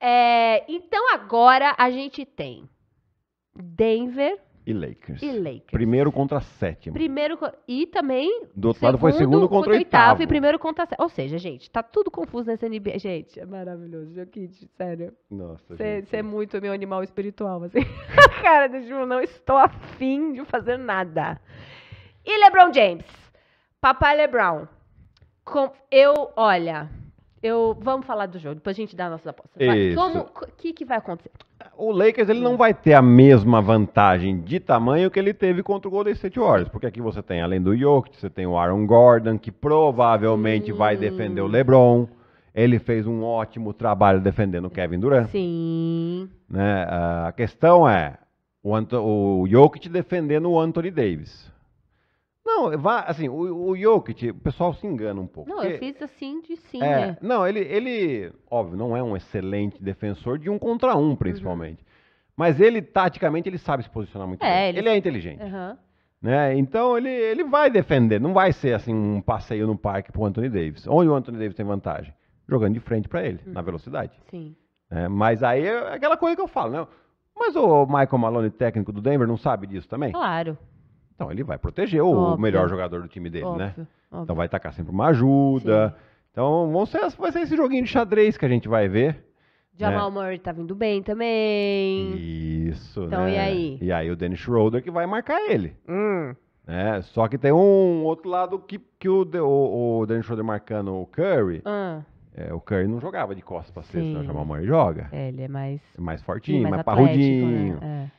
É, então agora a gente tem Denver e Lakers. E Lakers. Primeiro contra sétimo. Primeiro e também do outro lado foi segundo contra, contra oitavo. oitavo e primeiro contra sétimo. Ou seja, gente, tá tudo confuso nessa NBA. Gente, é maravilhoso, Jokic, sério. Nossa. Você é muito meu animal espiritual, assim. Cara, deixa eu não estou afim de fazer nada. E LeBron James, papai LeBron, com eu, olha, eu, vamos falar do jogo, depois a gente dá nossas apostas. aposta. o que, que vai acontecer? O Lakers ele não vai ter a mesma vantagem de tamanho que ele teve contra o Golden State Warriors, porque aqui você tem, além do Jokic, você tem o Aaron Gordon, que provavelmente vai defender o LeBron. Ele fez um ótimo trabalho defendendo o Kevin Durant. Sim. Né? A questão é, o, Anto, o Jokic defendendo o Anthony Davis. Não, vá, assim, o, o Jokic, o pessoal se engana um pouco. Não, porque, eu fiz assim de sim, é, né? Não, ele, ele, óbvio, não é um excelente defensor de um contra um, principalmente. Uhum. Mas ele, taticamente, ele sabe se posicionar muito é, bem. Ele... ele é inteligente. Uhum. Né? Então ele, ele vai defender, não vai ser assim um passeio no parque pro Anthony Davis. Onde o Anthony Davis tem vantagem? Jogando de frente para ele, uhum. na velocidade. Sim. É, mas aí é aquela coisa que eu falo, né? Mas o Michael Malone, técnico do Denver, não sabe disso também? Claro. Então ele vai proteger óbvio. o melhor jogador do time dele, né? óbvio, né? Óbvio. Então vai tacar sempre uma ajuda. Sim. Então vão ser, vai ser esse joguinho de xadrez que a gente vai ver. Jamal né? Murray tá vindo bem também. Isso, então, né? e aí? E aí o Dennis Schroeder que vai marcar ele. Hum. É Só que tem um outro lado que, que o, o, o Dennis Schroeder marcando o Curry. Ah. É, o Curry não jogava de costas pra cesta, o Jamal Murray joga. É, ele é mais... Mais fortinho, Sim, mais, mais né? parrudinho. Né? É.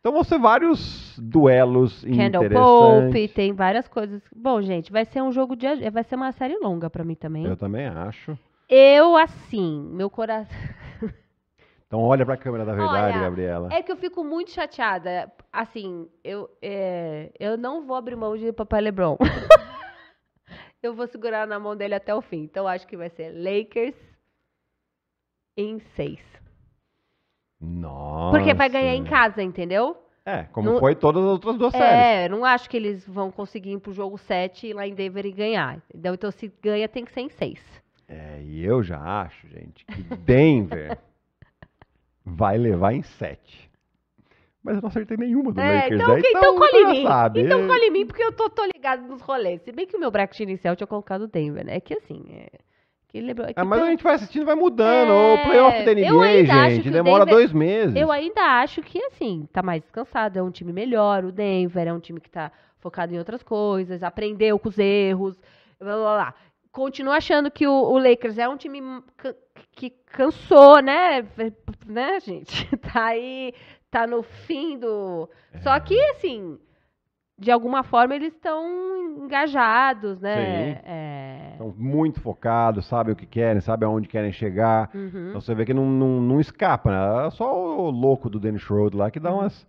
Então vão ser vários duelos Candle Pope, tem várias coisas. Bom, gente, vai ser um jogo de. Vai ser uma série longa para mim também. Eu também acho. Eu, assim, meu coração. Então olha pra câmera da verdade, olha, Gabriela. É que eu fico muito chateada. Assim, eu, é, eu não vou abrir mão de Papai Lebron. eu vou segurar na mão dele até o fim. Então acho que vai ser Lakers em seis. Nossa. Porque vai ganhar em casa, entendeu? É, como não, foi todas as outras duas é, séries. É, não acho que eles vão conseguir ir pro jogo 7 lá em Denver e ganhar. Entendeu? Então, se ganha, tem que ser em 6. É, e eu já acho, gente, que Denver vai levar em 7. Mas eu não acertei nenhuma do é, Lakers. Então, né? então, então colhe em mim. Sabe. Então colhe em mim, porque eu tô, tô ligado nos rolês. Se bem que o meu bracket inicial tinha colocado Denver, né? É que assim, é... É ah, mas a gente vai assistindo vai mudando. É... O playoff da NBA, gente, demora Denver... dois meses. Eu ainda acho que, assim, tá mais descansado, é um time melhor. O Denver é um time que tá focado em outras coisas, aprendeu com os erros, blá blá blá. Continua achando que o, o Lakers é um time que cansou, né? Né, gente? Tá aí, tá no fim do. É. Só que, assim, de alguma forma eles estão engajados, né? É... Estão muito focados, sabem o que querem, sabem aonde querem chegar. Uhum. Então você vê que não, não, não, escapa, né? É só o louco do Dennis Schroeder lá que dá uhum. umas.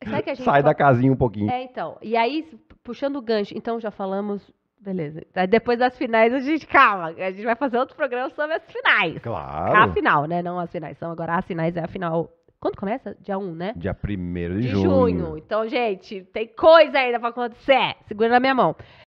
Sai da casinha um pouquinho. É, então. E aí, puxando o gancho, então já falamos. Beleza. Aí depois das finais a gente calma. A gente vai fazer outro programa sobre as finais. Claro. A final, né? Não as finais. São então, agora as finais, é a final quando começa? Dia 1, né? Dia 1 de, de junho. junho. Então, gente, tem coisa ainda pra acontecer. Segura na minha mão.